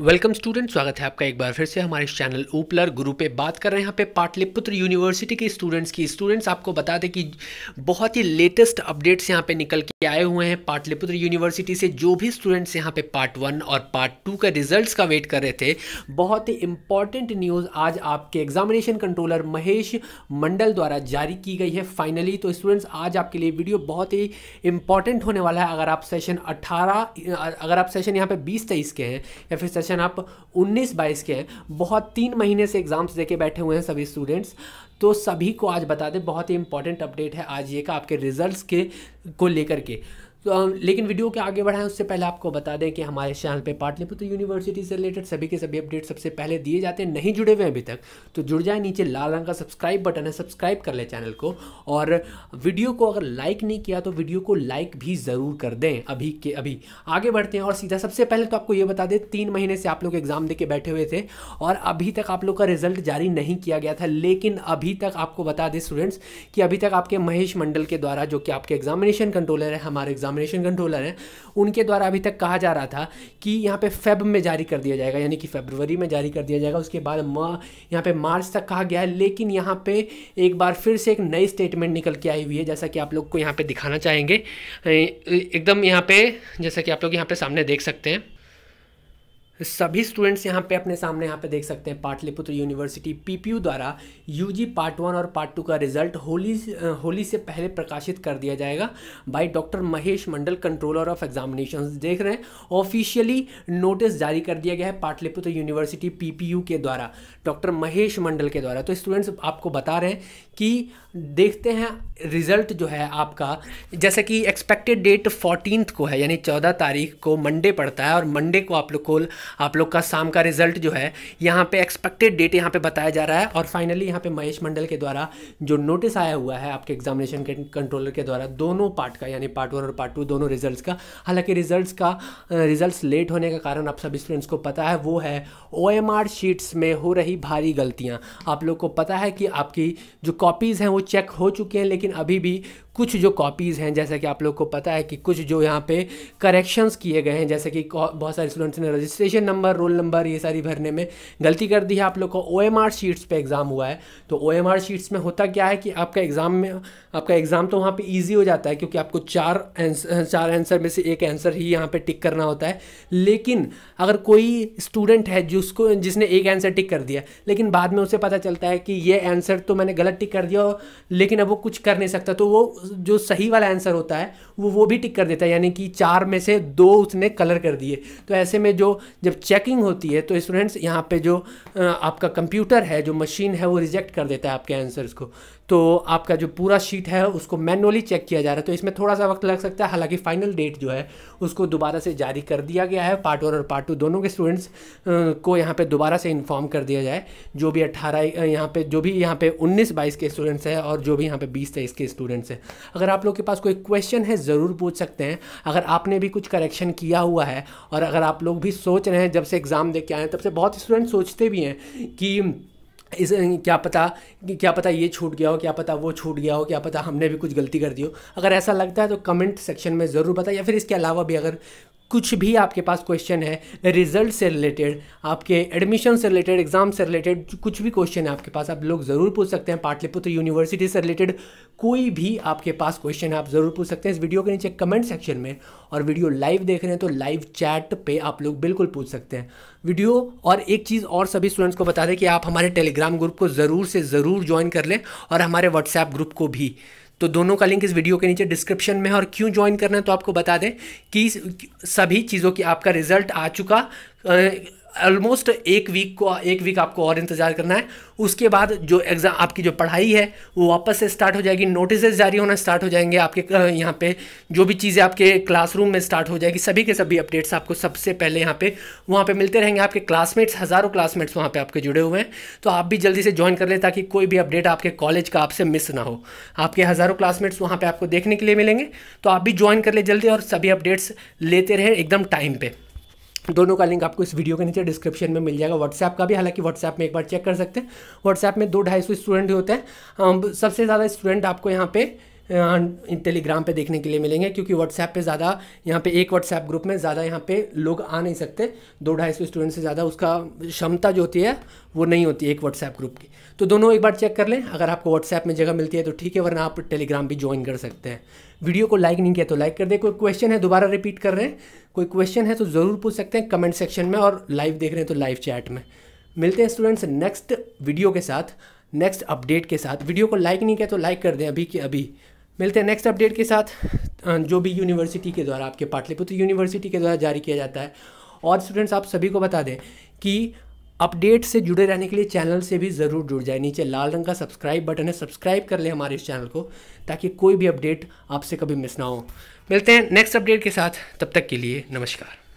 welcome student स्वागत है आपका एक बार फिर से हमारे चैनल ओपलर गुरु पे बात कर रहे हैं यहाँ पे पाटलिपुत्र यूनिवर्सिटी के स्टूडेंट्स की स्टूडेंट्स आपको बता दें कि बहुत ही लेटेस्ट अपडेट्स यहाँ पे निकल के आए हुए हैं पाटलिपुत्र यूनिवर्सिटी से जो भी स्टूडेंट्स यहाँ पे पार्ट वन और पार्ट टू के रिजल्ट का वेट कर रहे थे बहुत ही इंपॉर्टेंट न्यूज़ आज आपके एग्जामिनेशन कंट्रोलर महेश मंडल द्वारा जारी की गई है फाइनली तो स्टूडेंट्स आज आपके लिए वीडियो बहुत ही इंपॉर्टेंट होने वाला है अगर आप सेशन अट्ठारह अगर आप सेशन यहाँ पर बीस तेईस के हैं या फिर सेशन क्वेश्चन आप 19 बाईस के हैं बहुत तीन महीने से एग्जाम्स देके बैठे हुए हैं सभी स्टूडेंट्स तो सभी को आज बता दें बहुत ही इंपॉर्टेंट अपडेट है आज ये का आपके रिजल्ट्स के को लेकर के तो लेकिन वीडियो के आगे बढ़ाएं उससे पहले आपको बता दें कि हमारे चैनल पे पाटलिपुत्र तो यूनिवर्सिटी से रिलेटेड सभी के सभी अपडेट सबसे पहले दिए जाते हैं नहीं जुड़े हुए अभी तक तो जुड़ जाए नीचे लाल रंग का सब्सक्राइब बटन है सब्सक्राइब कर ले चैनल को और वीडियो को अगर लाइक नहीं किया तो वीडियो को लाइक भी ज़रूर कर दें अभी के अभी आगे बढ़ते हैं और सीधा सबसे पहले तो आपको ये बता दें तीन महीने से आप लोग एग्ज़ाम दे बैठे हुए थे और अभी तक आप लोग का रिजल्ट जारी नहीं किया गया था लेकिन अभी तक आपको बता दें स्टूडेंट्स कि अभी तक आपके महेश मंडल के द्वारा जो कि आपके एग्जामिनेशन कंट्रोलर है हमारे एग्जाम एग्जामिनेशन कंट्रोलर हैं उनके द्वारा अभी तक कहा जा रहा था कि यहाँ पे फेब में जारी कर दिया जाएगा यानी कि फेबरवरी में जारी कर दिया जाएगा उसके बाद म यहाँ पे मार्च तक कहा गया है लेकिन यहाँ पे एक बार फिर से एक नई स्टेटमेंट निकल के आई हुई है जैसा कि आप लोग को यहाँ पर दिखाना चाहेंगे एकदम यहाँ पर जैसा कि आप लोग यहाँ पर सामने देख सकते हैं सभी स्टूडेंट्स यहाँ पे अपने सामने यहाँ पे देख सकते हैं पाटलिपुत्र यूनिवर्सिटी पीपीयू द्वारा यूजी पार्ट वन और पार्ट टू का रिजल्ट होली होली से पहले प्रकाशित कर दिया जाएगा by doctor Mahesh Mandal controller of examination देख रहे हैं ऑफिशियली नोटिस जारी कर दिया गया है पाटलिपुत्र यूनिवर्सिटी पी के द्वारा डॉक्टर महेश मंडल के द्वारा तो स्टूडेंट्स आपको बता रहे हैं कि देखते हैं रिजल्ट जो है आपका जैसे कि एक्सपेक्टेड डेट फोर्टीन को है यानी चौदह तारीख को मंडे पड़ता है और मंडे को आप लोग को आप लोग का शाम का रिजल्ट जो है यहाँ पे एक्सपेक्टेड डेट यहाँ पे बताया जा रहा है और फाइनली यहाँ पे महेश मंडल के द्वारा जो नोटिस आया हुआ है आपके एग्जामिनेशन के कंट्रोलर के द्वारा दोनों पार्ट का यानी पार्ट वन और पार्ट टू दोनों रिजल्ट का हालांकि रिजल्ट का रिजल्ट लेट होने का कारण आप सब स्टूडेंट्स को पता है वो है ओ शीट्स में हो रही भारी गलतियाँ आप लोग को पता है कि आपकी जो कॉपीज़ हैं वो चेक हो चुकी हैं लेकिन अभी भी कुछ जो कॉपीज़ हैं जैसा कि आप लोग को पता है कि कुछ जो यहाँ पे करेक्शंस किए गए हैं जैसे कि बहुत सारे स्टूडेंट्स ने रजिस्ट्रेशन नंबर रोल नंबर ये सारी भरने में गलती कर दी है आप लोग को ओ एम आर शीट्स पर एग्ज़ाम हुआ है तो ओ एम आर शीट्स में होता क्या है कि आपका एग्ज़ाम में आपका एग्ज़ाम तो वहाँ पर ईजी हो जाता है क्योंकि आपको चार आंसर चार आंसर में से एक आंसर ही यहाँ पर टिक करना होता है लेकिन अगर कोई स्टूडेंट है जिसको जिसने एक आंसर टिक कर दिया लेकिन बाद में उसे पता चलता है कि ये आंसर तो मैंने गलत टिक कर दिया लेकिन अब वो कुछ कर नहीं सकता तो वो जो सही वाला आंसर होता है वो वो भी टिक कर देता है यानी कि चार में से दो उसने कलर कर दिए तो ऐसे में जो जब चेकिंग होती है तो स्टूडेंट्स यहाँ पे जो आपका कंप्यूटर है जो मशीन है वो रिजेक्ट कर देता है आपके आंसर्स को तो आपका जो पूरा शीट है उसको मैनुअली चेक किया जा रहा है तो इसमें थोड़ा सा वक्त लग सकता है हालांकि फाइनल डेट जो है उसको दोबारा से जारी कर दिया गया है पार्ट वन और पार्ट टू दोनों के स्टूडेंट्स को यहाँ पे दोबारा से इन्फॉर्म कर दिया जाए जो भी अट्ठारह यहाँ पे जो भी यहाँ पे उन्नीस बाईस के स्टूडेंट्स हैं और जो भी यहाँ पे बीस तेईस के स्टूडेंट्स हैं अगर आप लोग के पास कोई क्वेश्चन है ज़रूर पूछ सकते हैं अगर आपने भी कुछ करेक्शन किया हुआ है और अगर आप लोग भी सोच रहे हैं जब से एग्ज़ाम दे के आए तब से बहुत स्टूडेंट सोचते भी हैं कि इस क्या पता क्या पता ये छूट गया हो क्या पता वो छूट गया हो क्या पता हमने भी कुछ गलती कर दी हो अगर ऐसा लगता है तो कमेंट सेक्शन में ज़रूर बताएं या फिर इसके अलावा भी अगर कुछ भी आपके पास क्वेश्चन है रिजल्ट से रिलेटेड आपके एडमिशन से रिलेटेड एग्जाम से रिलेटेड कुछ भी क्वेश्चन है आपके पास आप लोग ज़रूर पूछ सकते हैं पाटलिपुत्र यूनिवर्सिटी से रिलेटेड कोई भी आपके पास क्वेश्चन है आप ज़रूर पूछ सकते हैं इस वीडियो के नीचे कमेंट सेक्शन में और वीडियो लाइव देख रहे हैं तो लाइव चैट पर आप लोग बिल्कुल पूछ सकते हैं वीडियो और एक चीज़ और सभी स्टूडेंट्स को बता दें कि आप हमारे टेलीग्राम ग्रुप को ज़रूर से ज़रूर ज्वाइन कर लें और हमारे व्हाट्सएप ग्रुप को भी तो दोनों का लिंक इस वीडियो के नीचे डिस्क्रिप्शन में है और क्यों ज्वाइन करना है तो आपको बता दें कि सभी चीज़ों की आपका रिजल्ट आ चुका ऑलमोस्ट एक वीक को एक वीक आपको और इंतज़ार करना है उसके बाद जो एग्ज़ाम आपकी जो पढ़ाई है वो वापस से स्टार्ट हो जाएगी नोटिस जारी होना स्टार्ट हो जाएंगे आपके यहाँ पे जो भी चीज़ें आपके क्लासरूम में स्टार्ट हो जाएगी सभी के सभी अपडेट्स आपको सबसे पहले यहाँ पे वहाँ पे मिलते रहेंगे आपके क्लासमेट्स हज़ारों क्लासमेट्स वहाँ पे आपके जुड़े हुए हैं तो आप भी जल्दी से ज्वाइन कर लें ताकि कोई भी अपडेट आपके कॉलेज का आपसे मिस ना हो आपके हज़ारों क्लासमेट्स वहाँ पर आपको देखने के लिए मिलेंगे तो आप भी ज्वाइन कर ले जल्दी और सभी अपडेट्स लेते रहें एकदम टाइम पर दोनों का लिंक आपको इस वीडियो के नीचे डिस्क्रिप्शन में मिल जाएगा व्हाट्सएप का भी हालांकि व्हाट्सएप में एक बार चेक कर सकते हैं व्हाट्सएप में दो ढाई सौ स्टूडेंट होते हैं सबसे ज़्यादा स्टूडेंट आपको यहाँ पे टेलीग्राम पे देखने के लिए मिलेंगे क्योंकि व्हाट्सएप पे ज़्यादा यहाँ पे एक व्हाट्सएप ग्रुप में ज़्यादा यहाँ पे लोग आ नहीं सकते दो ढाई सौ स्टूडेंट से ज़्यादा उसका क्षमता जो होती है वो नहीं होती एक व्हाट्सएप ग्रुप की तो दोनों एक बार चेक कर लें अगर आपको व्हाट्सएप में जगह मिलती है तो ठीक है वरना आप टेलीग्राम भी ज्वाइन कर सकते हैं वीडियो को लाइक नहीं किया तो लाइक कर दें कोई क्वेश्चन है दोबारा रिपीट कर रहे हैं कोई क्वेश्चन है तो ज़रूर पूछ सकते हैं कमेंट सेक्शन में और लाइव देख रहे हैं तो लाइव चैट में मिलते हैं स्टूडेंट्स नेक्स्ट वीडियो के साथ नेक्स्ट अपडेट के साथ वीडियो को लाइक नहीं किया तो लाइक कर दें अभी कि अभी मिलते हैं नेक्स्ट अपडेट के साथ जो भी यूनिवर्सिटी के द्वारा आपके पाटलिपुत्र यूनिवर्सिटी के द्वारा जारी किया जाता है और स्टूडेंट्स आप सभी को बता दें कि अपडेट से जुड़े रहने के लिए चैनल से भी ज़रूर जुड़ जाए नीचे लाल रंग का सब्सक्राइब बटन है सब्सक्राइब कर लें हमारे इस चैनल को ताकि कोई भी अपडेट आपसे कभी मिस ना हो मिलते हैं नेक्स्ट अपडेट के साथ तब तक के लिए नमस्कार